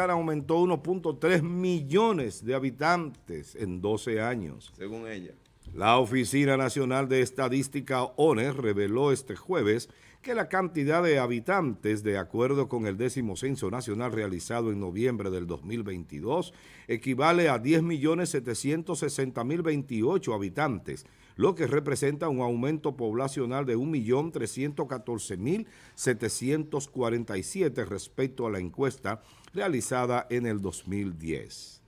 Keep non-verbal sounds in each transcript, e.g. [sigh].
aumentó 1.3 millones de habitantes en 12 años. Según ella. La Oficina Nacional de Estadística ONE reveló este jueves que la cantidad de habitantes, de acuerdo con el décimo censo nacional realizado en noviembre del 2022, equivale a 10.760.028 habitantes, lo que representa un aumento poblacional de 1.314.747 respecto a la encuesta realizada en el 2010.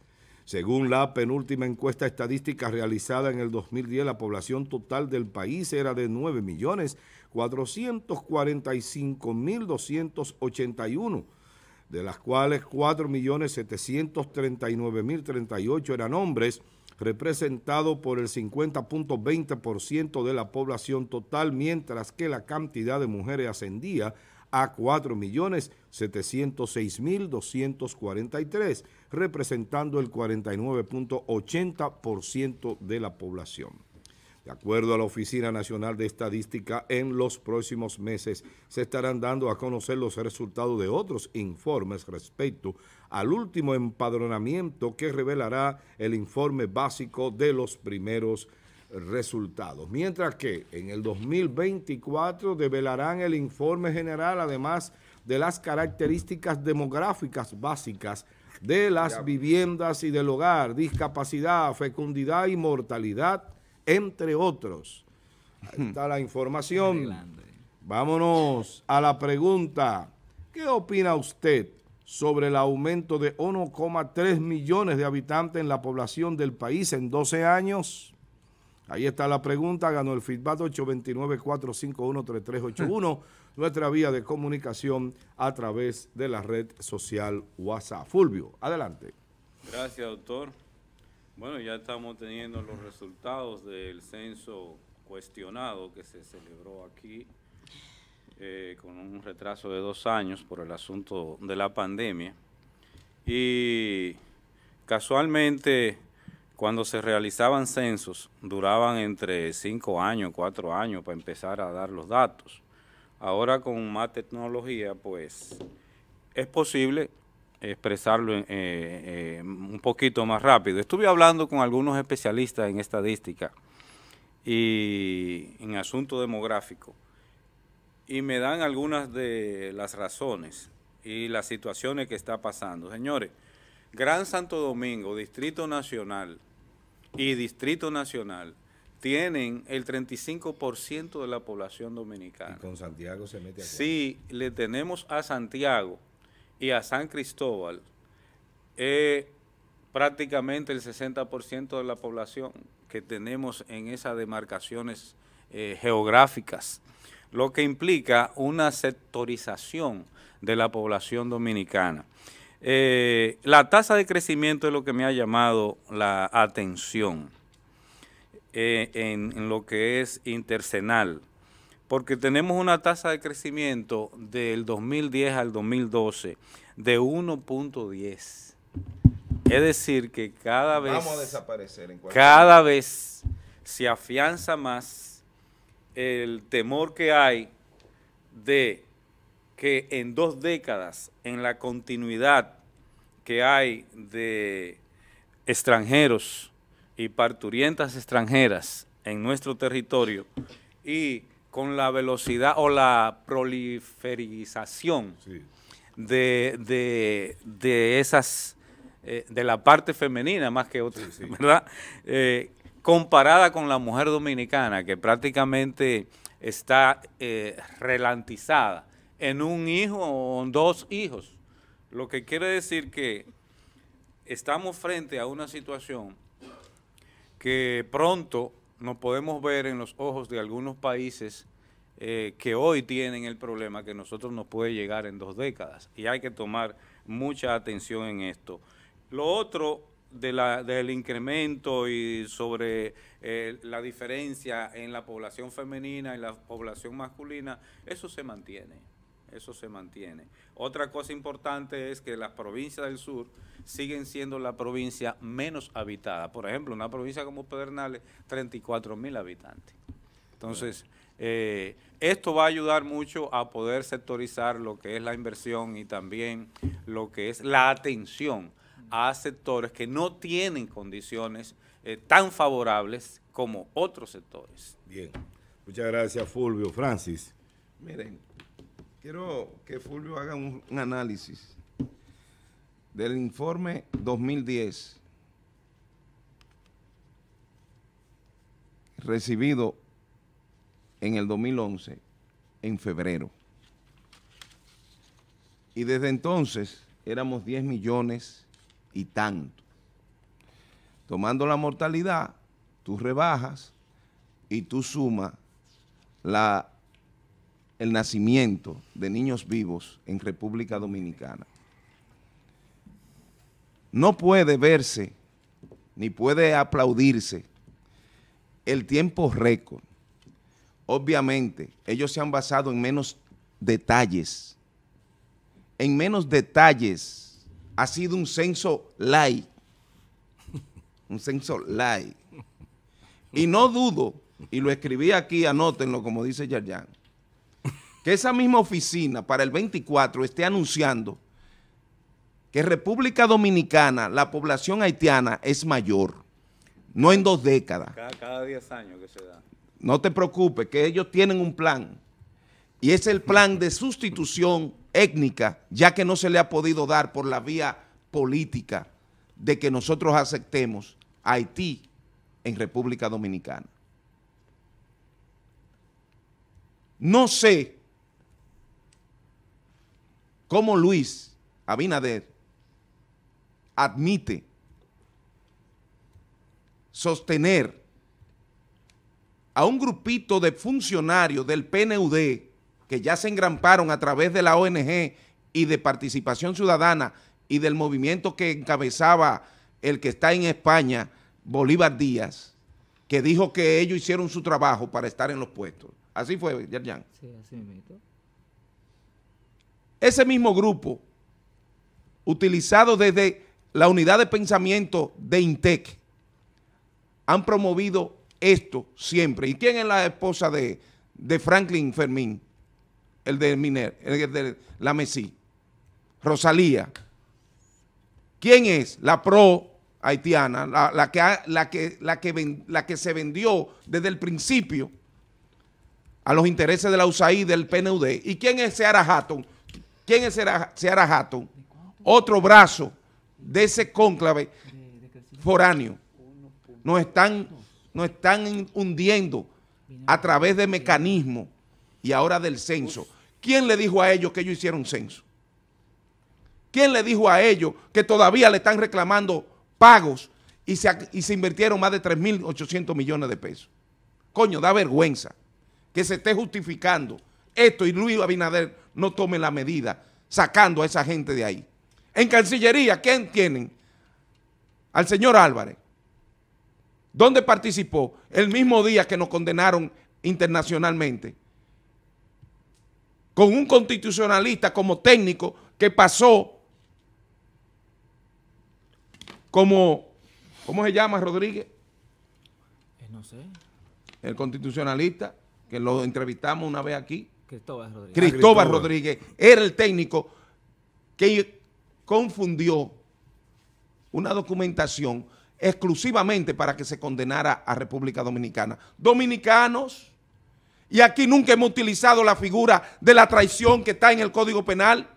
Según la penúltima encuesta estadística realizada en el 2010, la población total del país era de 9.445.281, de las cuales 4.739.038 eran hombres, representado por el 50.20% de la población total, mientras que la cantidad de mujeres ascendía a 4.706.243, representando el 49.80% de la población. De acuerdo a la Oficina Nacional de Estadística, en los próximos meses se estarán dando a conocer los resultados de otros informes respecto al último empadronamiento que revelará el informe básico de los primeros resultados. Mientras que en el 2024 develarán el informe general, además de las características demográficas básicas de las viviendas y del hogar, discapacidad, fecundidad y mortalidad, entre otros. Ahí está la información. Vámonos a la pregunta. ¿Qué opina usted sobre el aumento de 1,3 millones de habitantes en la población del país en 12 años? Ahí está la pregunta, ganó el feedback 829-451-3381, [laughs] nuestra vía de comunicación a través de la red social WhatsApp. Fulvio, adelante. Gracias, doctor. Bueno, ya estamos teniendo los resultados del censo cuestionado que se celebró aquí eh, con un retraso de dos años por el asunto de la pandemia. Y casualmente cuando se realizaban censos duraban entre cinco años, cuatro años para empezar a dar los datos. Ahora con más tecnología pues es posible expresarlo eh, eh, un poquito más rápido. Estuve hablando con algunos especialistas en estadística y en asunto demográfico y me dan algunas de las razones y las situaciones que está pasando. Señores, Gran Santo Domingo, Distrito Nacional y Distrito Nacional tienen el 35% de la población dominicana. Y con Santiago se mete a Sí, le tenemos a Santiago y a San Cristóbal es prácticamente el 60% de la población que tenemos en esas demarcaciones eh, geográficas, lo que implica una sectorización de la población dominicana. Eh, la tasa de crecimiento es lo que me ha llamado la atención eh, en, lo que es intercenal porque tenemos una tasa de crecimiento del 2010 al 2012 de 1.10. Es decir, que cada vez, cada vez se afianza más el temor que hay de que en dos décadas, en la continuidad que hay de extranjeros y parturientas extranjeras en nuestro territorio y con la velocidad o la proliferización de, esas, eh, de la parte femenina más que otra, ¿verdad? Eh, comparada con la mujer dominicana, que prácticamente está eh, relantizada en un hijo o en dos hijos. Lo que quiere decir que estamos frente a una situación que pronto nos podemos ver en los ojos de algunos países eh, que hoy tienen el problema que nosotros nos puede llegar en dos décadas. Y hay que tomar mucha atención en esto. Lo otro de del incremento y sobre eh, la diferencia en la población femenina y la población masculina, eso se mantiene eso se mantiene. Otra cosa importante es que las provincias del sur siguen siendo la provincia menos habitada. Por ejemplo, una provincia como Pedernales, 34 mil habitantes. Entonces, eh, esto va a ayudar mucho a poder sectorizar lo que es la inversión y también lo que es la atención a sectores que no tienen condiciones eh, tan favorables como otros sectores. Bien. Muchas gracias, Fulvio. Francis. Miren, Quiero que Fulvio haga un, análisis del informe 2010 recibido en el 2011, en febrero. Y desde entonces éramos 10 millones y tanto. Tomando la mortalidad, tú rebajas y tú sumas la el nacimiento de niños vivos en República Dominicana. No puede verse ni puede aplaudirse el tiempo récord. Obviamente, ellos se han basado en menos detalles. En menos detalles ha sido un censo light. [laughs] Un censo light. Y no dudo, y lo escribí aquí, anótenlo como dice Yaryán, que esa misma oficina para el 24 esté anunciando que República Dominicana, la población haitiana es mayor, no en dos décadas. Cada 10 años que se da. No te preocupes, que ellos tienen un plan, y es el plan de sustitución étnica, ya que no se le ha podido dar por la vía política de que nosotros aceptemos Haití en República Dominicana. No sé cómo Luis Abinader admite sostener a un grupito de funcionarios del PNUD que ya se engramparon a través de la ONG y de Participación Ciudadana y del movimiento que encabezaba el que está en España, Bolívar Díaz, que dijo que ellos hicieron su trabajo para estar en los puestos. Así fue, Yerjan. Sí, así ese mismo grupo, utilizado desde la unidad de pensamiento de INTEC, han promovido esto siempre. ¿Y quién es la esposa de, Franklin Fermín? El de Miner, de la Messi. Rosalía. ¿Quién es? La pro haitiana, la, que, la, que, la, que la que se vendió desde el principio a los intereses de la USAID del PNUD. ¿Y quién es Seara Hatton? ¿Quién es Seara Jato? Otro brazo de ese cónclave foráneo. Nos están, están hundiendo a través de mecanismos y ahora del censo. ¿Quién le dijo a ellos que ellos hicieron censo? ¿Quién le dijo a ellos que todavía le están reclamando pagos y se, y se invirtieron más de 3.800 millones de pesos? Coño, da vergüenza que se esté justificando esto y Luis Abinader no tome la medida sacando a esa gente de ahí. En Cancillería, ¿quién tienen? Al señor Álvarez. ¿Dónde participó? El mismo día que nos condenaron internacionalmente. Con un constitucionalista como técnico que pasó como, ¿cómo se llama Rodríguez? Eh, no sé. El constitucionalista, que lo entrevistamos una vez aquí. Ah, Cristóbal Rodríguez. era el técnico que confundió una documentación exclusivamente para que se condenara a República Dominicana. Dominicanos, y aquí nunca hemos utilizado la figura de la traición que está en el Código Penal.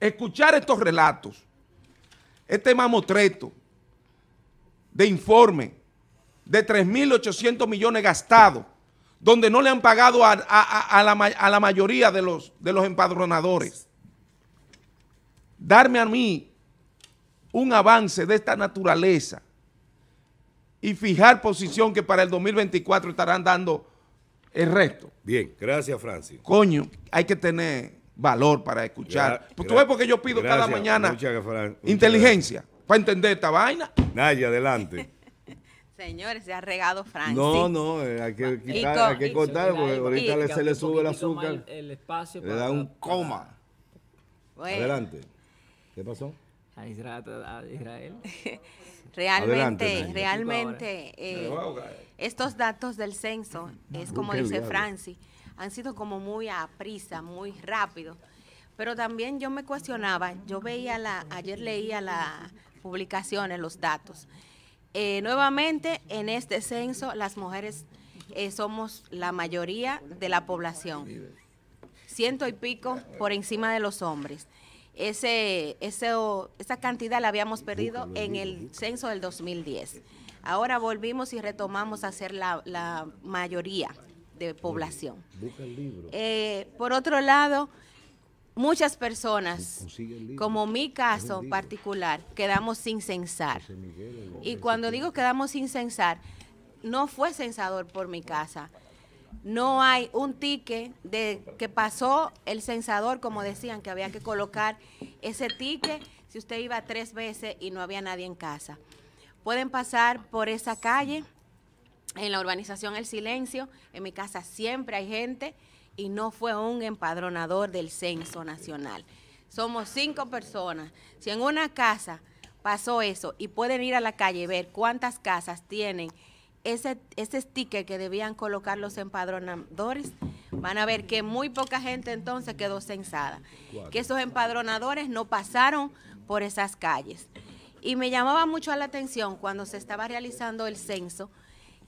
Escuchar estos relatos, este mamotreto de informe de 3.800 millones gastados donde no le han pagado a, la, mayoría de los, de los empadronadores. Darme a mí un avance de esta naturaleza y fijar posición que para el 2024 estarán dando el resto. Bien, gracias Francis. Coño, hay que tener valor para escuchar. ¿Tú ves por qué yo pido cada mañana inteligencia? Para entender esta vaina. Naya, adelante. Señores, se ha regado Francis. No, no, eh, hay que, cortar porque ahorita se le sube el azúcar. le da un coma. Adelante. ¿Qué pasó? A Israel. [laughs] realmente, realmente, eh, estos datos del censo, es como dice Francis, han sido como muy a prisa, muy rápido. Pero también yo me cuestionaba, yo veía la, ayer leía las publicaciones, los datos. Eh, nuevamente, en este censo, las mujeres eh, somos la mayoría de la población, ciento y pico por encima de los hombres. Ese, esa cantidad la habíamos perdido en el censo del 2010. Ahora volvimos y retomamos a ser la, mayoría de población. Eh, por otro lado, muchas personas, pues, como mi caso particular, quedamos sin censar. Y cuando digo quedamos sin censar, no fue censador por mi casa. No hay un tique de que pasó el censador, como decían, que había que colocar ese tique si usted iba tres veces y no había nadie en casa. Pueden pasar por esa calle, en la urbanización El Silencio, en mi casa siempre hay gente y no fue un empadronador del censo nacional. Somos cinco personas. Si en una casa pasó eso y pueden ir a la calle y ver cuántas casas tienen ese, ese sticker que debían colocar los empadronadores, van a ver que muy poca gente entonces quedó censada, que esos empadronadores no pasaron por esas calles. Y me llamaba mucho la atención cuando se estaba realizando el censo,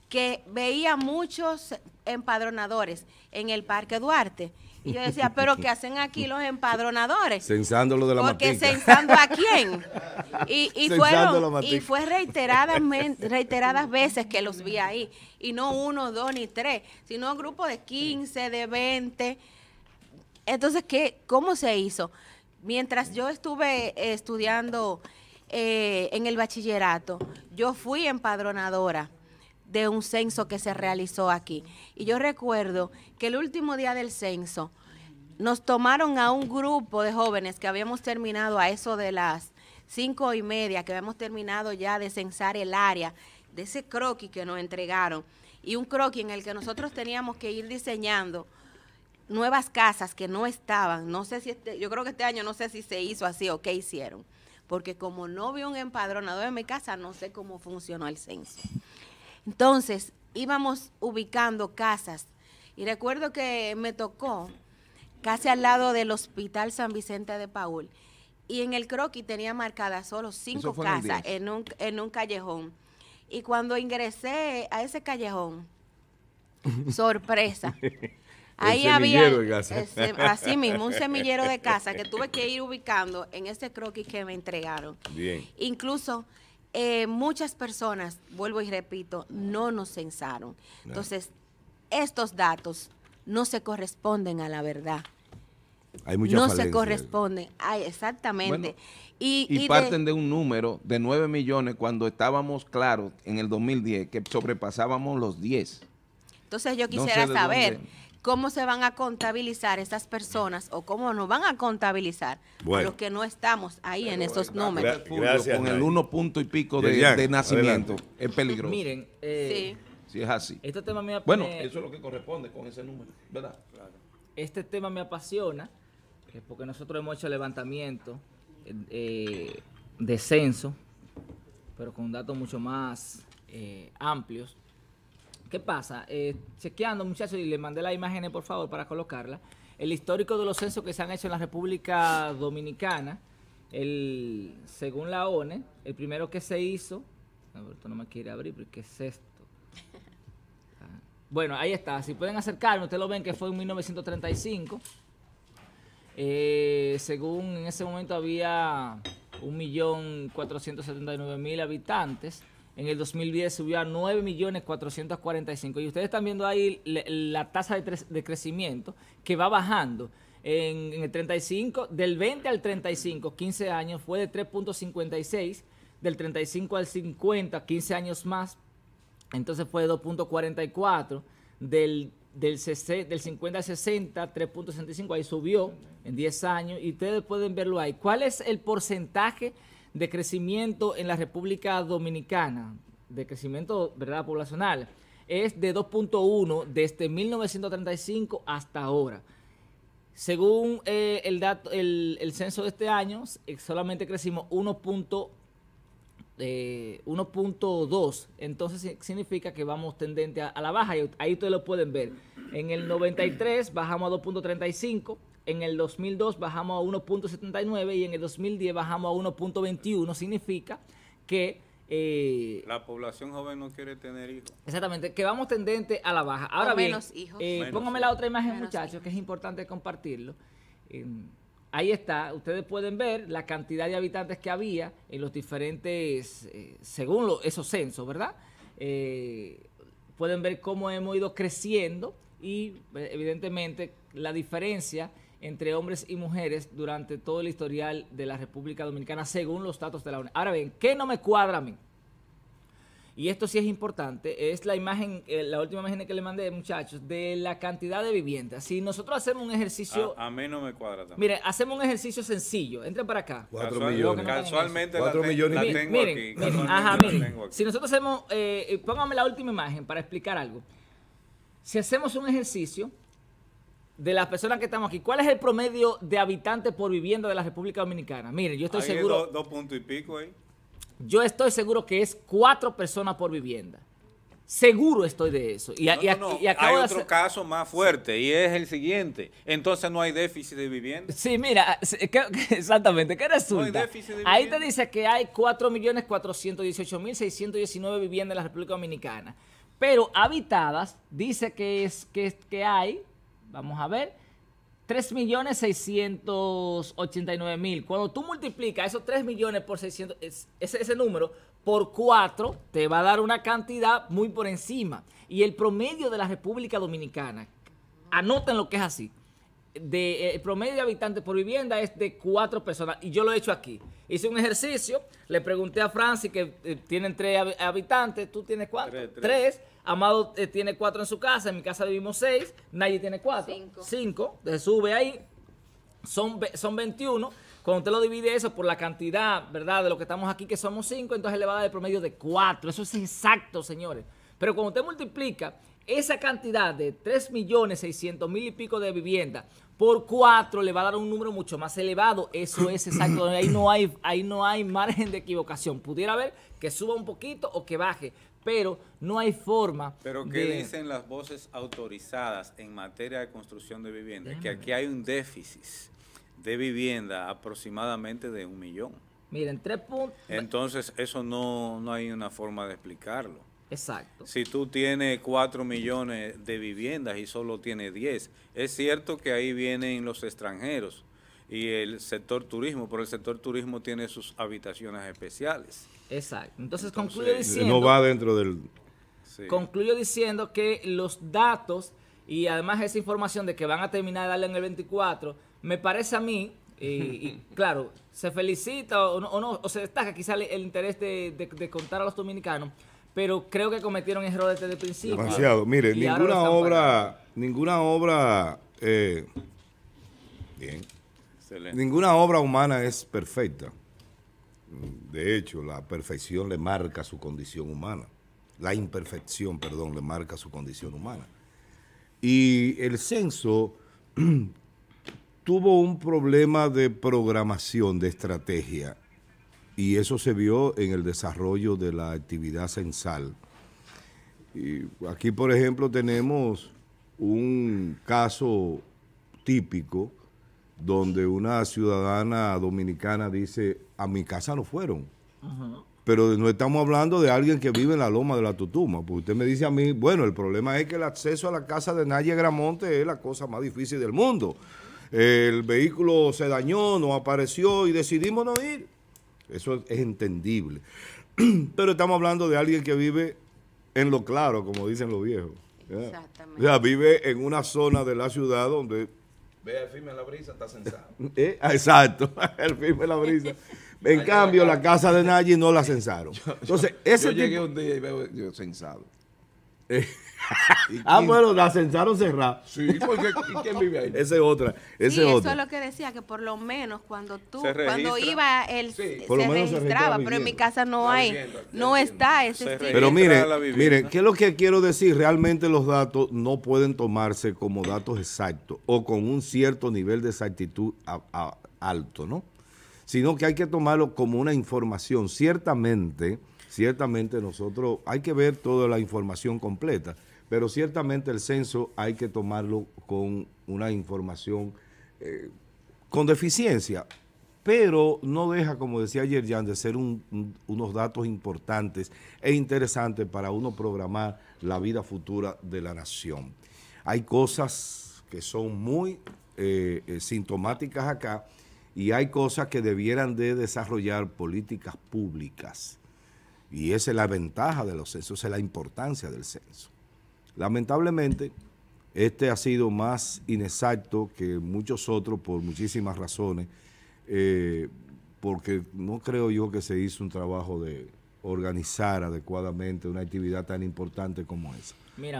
que veía muchos empadronadores en el Parque Duarte. Y yo decía, pero ¿qué hacen aquí los empadronadores? Censando lo de la Porque censando a quién. Y, y fue reiteradas veces que los vi ahí. Y no uno, dos, ni tres, sino un grupo de 15, de 20. Entonces, ¿qué, ¿cómo se hizo? Mientras yo estuve estudiando eh, en el bachillerato, yo fui empadronadora de un censo que se realizó aquí. Y yo recuerdo que el último día del censo nos tomaron a un grupo de jóvenes que habíamos terminado a eso de las cinco y media, que habíamos terminado ya de censar el área, de ese croquis que nos entregaron, y un croquis en el que nosotros teníamos que ir diseñando nuevas casas que no estaban. No sé si este, yo creo que este año no sé si se hizo así o qué hicieron, porque como no vi un empadronador en mi casa, no sé cómo funcionó el censo. Entonces, íbamos ubicando casas. Y recuerdo que me tocó casi al lado del Hospital San Vicente de Paul. Y en el croquis tenía marcadas solo cinco casas en, un, callejón. Y cuando ingresé a ese callejón, [laughs] sorpresa. Ahí había así mismo un semillero de casa que tuve que ir ubicando en ese croquis que me entregaron. Bien. Incluso eh, muchas personas, vuelvo y repito, no nos censaron. Entonces, estos datos no se corresponden a la verdad. Hay no se corresponden, Ay, exactamente. y, parten de, un número de 9 millones cuando estábamos claros en el 2010 que sobrepasábamos los 10. Entonces yo quisiera saber, cómo se van a contabilizar esas personas o cómo nos van a contabilizar los que no estamos ahí en esos eh, números. con el uno punto y pico de, nacimiento. Es peligroso. Miren, eh, si es así. Este tema me bueno, eso es lo que corresponde con ese número, ¿verdad? Este tema me apasiona eh, porque nosotros hemos hecho levantamiento, descenso, pero con datos mucho más amplios ¿Qué pasa? Eh, chequeando, muchachos, y les mandé las imágenes, por favor, para colocarla. El histórico de los censos que se han hecho en la República Dominicana, según la ONE, el primero que se hizo, no me quiere abrir, porque es esto? Ah, bueno, ahí está. Si pueden acercarme, ustedes lo ven que fue en 1935. Eh, según en ese momento había 1.479.000 habitantes. En el 2010 subió a 9.445.000. Y ustedes están viendo ahí la, tasa de, crecimiento que va bajando. En, el 35, del 20 al 35, 15 años, fue de 3.56. Del 35 al 50, 15 años más, entonces fue de 2.44. Del, del, del 50 al 60, 3.65, ahí subió en 10 años. Y ustedes pueden verlo ahí. ¿Cuál es el porcentaje? de crecimiento en la República Dominicana, de crecimiento ¿verdad? poblacional, es de 2.1 desde 1935 hasta ahora. Según eh, el, dato, el, censo de este año, eh, solamente crecimos 1.2, eh, entonces significa que vamos tendente a, la baja, ahí ustedes lo pueden ver. En el 93 bajamos a 2.35, en el 2002 bajamos a 1.79 y en el 2010 bajamos a 1.21. Significa que... Eh, la población joven no quiere tener hijos. Exactamente, que vamos tendente a la baja. Ahora bien, menos eh, hijos. póngame la otra imagen, muchachos, que es importante compartirlo. Em, ahí está, ustedes pueden ver la cantidad de habitantes que había en los diferentes, eh, según esos censos, ¿verdad? pueden ver cómo hemos ido creciendo y evidentemente la diferencia entre hombres y mujeres durante todo el historial de la República Dominicana, según los datos de la ONU. Ahora bien, ¿qué no me cuadra a mí? Y esto sí es importante, es la imagen, eh, la última imagen que le mandé, muchachos, de la cantidad de viviendas. Si nosotros hacemos un ejercicio... A, mí no me cuadra Mire, hacemos un ejercicio sencillo. Entre para acá. Cuatro millones. Casualmente la, tengo aquí. ajá, Si nosotros hacemos... Eh, eh, póngame la última imagen para explicar algo. Si hacemos un ejercicio de las personas que estamos aquí, ¿cuál es el promedio de habitantes por vivienda de la República Dominicana? Miren, yo estoy seguro... dos, y pico ahí. Yo estoy seguro que es cuatro personas por vivienda. Seguro estoy de eso. Y, hay otro caso más fuerte y es el siguiente. Entonces no hay déficit de vivienda. Sí, mira, ah, [laughs] exactamente. ¿Qué resulta? Ahí te dice que hay 4.418.619 viviendas en la República Dominicana. Pero habitadas dice que, es, que hay Vamos a ver. 3.689.000. Cuando tú multiplicas esos 3 millones por 600, ese, ese número por 4, te va a dar una cantidad muy por encima. Y el promedio de la República Dominicana, anoten lo que es así, de, eh, el promedio de habitantes por vivienda es de 4 personas. Y yo lo he hecho aquí. Hice un ejercicio, le pregunté a Francis que eh, tienen 3 habitantes, tú tienes cuántos? 3. Amado eh, tiene cuatro en su casa, en mi casa vivimos seis, nadie tiene cuatro, cinco, cinco se sube ahí, son, son 21. Cuando usted lo divide eso por la cantidad, ¿verdad? De lo que estamos aquí, que somos cinco, entonces elevada el promedio de cuatro. Eso es exacto, señores. Pero cuando usted multiplica esa cantidad de 3.600.000 millones mil y pico de vivienda por cuatro, le va a dar un número mucho más elevado. Eso es exacto. Ahí no hay, ahí no hay margen de equivocación. Pudiera haber que suba un poquito o que baje, pero no hay forma. Pero ¿qué dicen las voces autorizadas en materia de construcción de vivienda? Que aquí hay un déficit de vivienda aproximadamente de un millón. Miren, tres puntos. Entonces, eso no, no hay una forma de explicarlo. Exacto. Si tú tienes cuatro millones de viviendas y solo tienes diez, es cierto que ahí vienen los extranjeros, y el sector turismo, pero el sector turismo tiene sus habitaciones especiales. Exacto. Entonces, concluyo eh, diciendo... No va dentro del... Sí. Concluyo diciendo que los datos y además esa información de que van a terminar de darle en el 24, me parece a mí, y, [laughs] claro, se felicita o no, o, se destaca quizá el, interés de, contar a los dominicanos, pero creo que cometieron errores desde el principio. Demasiado. Mire, ninguna obra, ninguna obra, eh, obra, bien, Ninguna obra humana es perfecta. De hecho, la perfección le marca su condición humana. La imperfección, perdón, le marca su condición humana. Y el censo [clears throat] tuvo un problema de programación, de estrategia, y eso se vio en el desarrollo de la actividad censal. Y aquí, por ejemplo, tenemos un caso típico donde una ciudadana dominicana dice, a mi casa no fueron. Pero no estamos hablando de alguien que vive en la loma de la Tutuma. porque usted me dice a mí, bueno, el problema es que el acceso a la casa de Naye Gramonte es la cosa más difícil del mundo. El vehículo se dañó, no apareció y decidimos no ir. Eso es entendible. [clears throat] Pero estamos hablando de alguien que vive en lo claro, como dicen los viejos. ¿Eh? Exactamente. O sea, vive en una zona de la ciudad donde Ve el filme la brisa, está censado. [laughs] Eh, ah, exacto, [laughs] el filme la brisa. [laughs] En cambio, la casa de Nagy no la censaron. Entonces, yo, ese llegué un día y veo censado. [laughs] ah, bueno, la censaron cerrada. Sí, porque ¿quién [laughs] vive ahí? Ese es otra. sí, eso es lo que decía, que por lo menos cuando tú, cuando iba, él se, registraba, pero en mi casa no hay, no está ese Pero mire, mire, ¿qué es lo que quiero decir? Realmente los datos no pueden tomarse como datos exactos o con un cierto nivel de exactitud alto, ¿no? Sino que hay que tomarlo como una información. Ciertamente ciertamente nosotros hay que ver toda la información completa, pero ciertamente el censo hay que tomarlo con una información eh, con deficiencia, pero no deja, como decía ayer Jan, de ser unos datos importantes e interesantes para uno programar la vida futura de la nación. Hay cosas que son muy eh, eh, sintomáticas acá y hay cosas que debieran de desarrollar políticas públicas y esa es la ventaja de los censos, esa es la importancia del censo. Lamentablemente, este ha sido más inexacto que muchos otros por muchísimas razones, eh, porque no creo yo que se hizo un trabajo de organizar adecuadamente una actividad tan importante como esa.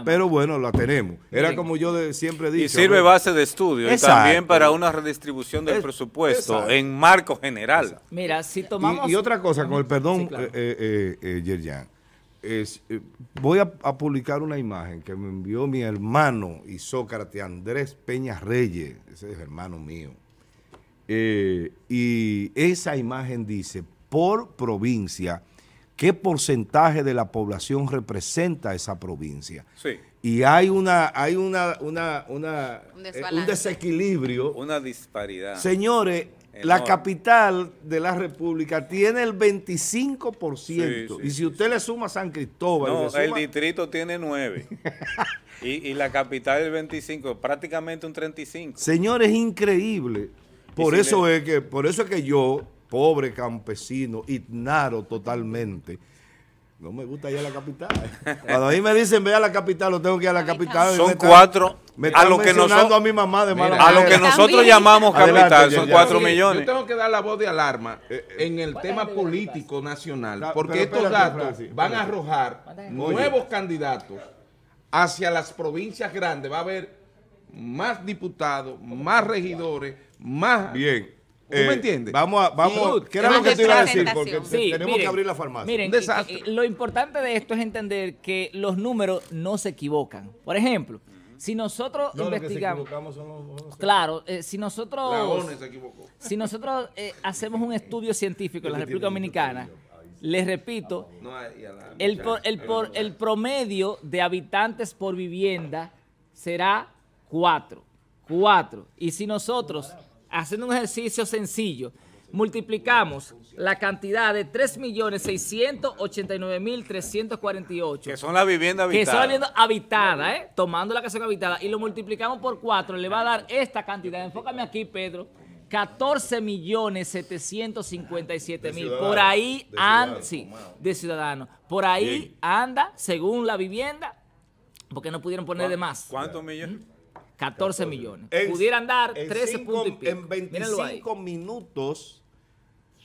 Pero bueno, la tenemos. Era como yo de, siempre dije. Y sirve base de estudio y también para una redistribución del presupuesto en marco general. Mira, si tomamos... Y, otra cosa, con el perdón, sí, eh, eh, eh, Yerjan, voy a, publicar una imagen que me envió mi hermano y Sócrates Andrés Peña Reyes, ese es hermano mío. y esa imagen dice, por provincia qué porcentaje de la población representa esa provincia. Sí. Y hay una, hay una, un, eh, desequilibrio. Una disparidad. Señores, la capital de la República tiene el 25%. y si usted le suma San Cristóbal. No, el distrito tiene 9. [laughs] y, la capital el 25, prácticamente un 35. Señores, increíble. Por eso es que, por eso es que yo pobre campesino, ignaro totalmente. No me gusta ir a la capital. [laughs] Cuando a mí me dicen ve a la capital, lo tengo que ir a la capital. Son cuatro. a lo que nosotros, a mi mamá A lo que nosotros llamamos capital, son cuatro millones. Yo tengo que dar la voz de alarma eh, eh, eh, en el tema político nacional, porque estos datos van a arrojar nuevos candidatos hacia las provincias grandes. Va a haber más diputados, más regidores, más... Bien, ¿Tú me eh, entiendes? Vamos a, vamos, ¿qué era lo que te iba a decir? Porque tenemos que abrir la farmacia. Miren, lo importante de esto es entender que los números no se equivocan. Por ejemplo, si nosotros investigamos, claro, eh, si nosotros, si nosotros eh, hacemos un estudio científico en la República Dominicana, les repito, ah, el, promedio de habitantes por vivienda será cuatro. Cuatro. Y si nosotros haciendo un ejercicio sencillo, multiplicamos la cantidad de 3.689.348. Que son las viviendas habitadas. Que son viviendas habitadas, ¿eh? Tomando la que son habitadas y lo multiplicamos por 4, le va a dar esta cantidad. Enfócame aquí, Pedro. 14.757.000. Por ahí anda, de ciudadanos. Por ahí anda, según la vivienda, porque no pudieron poner de más. ¿Cuántos millones? 14, millones. Pudieran dar 13 puntos En 25 minutos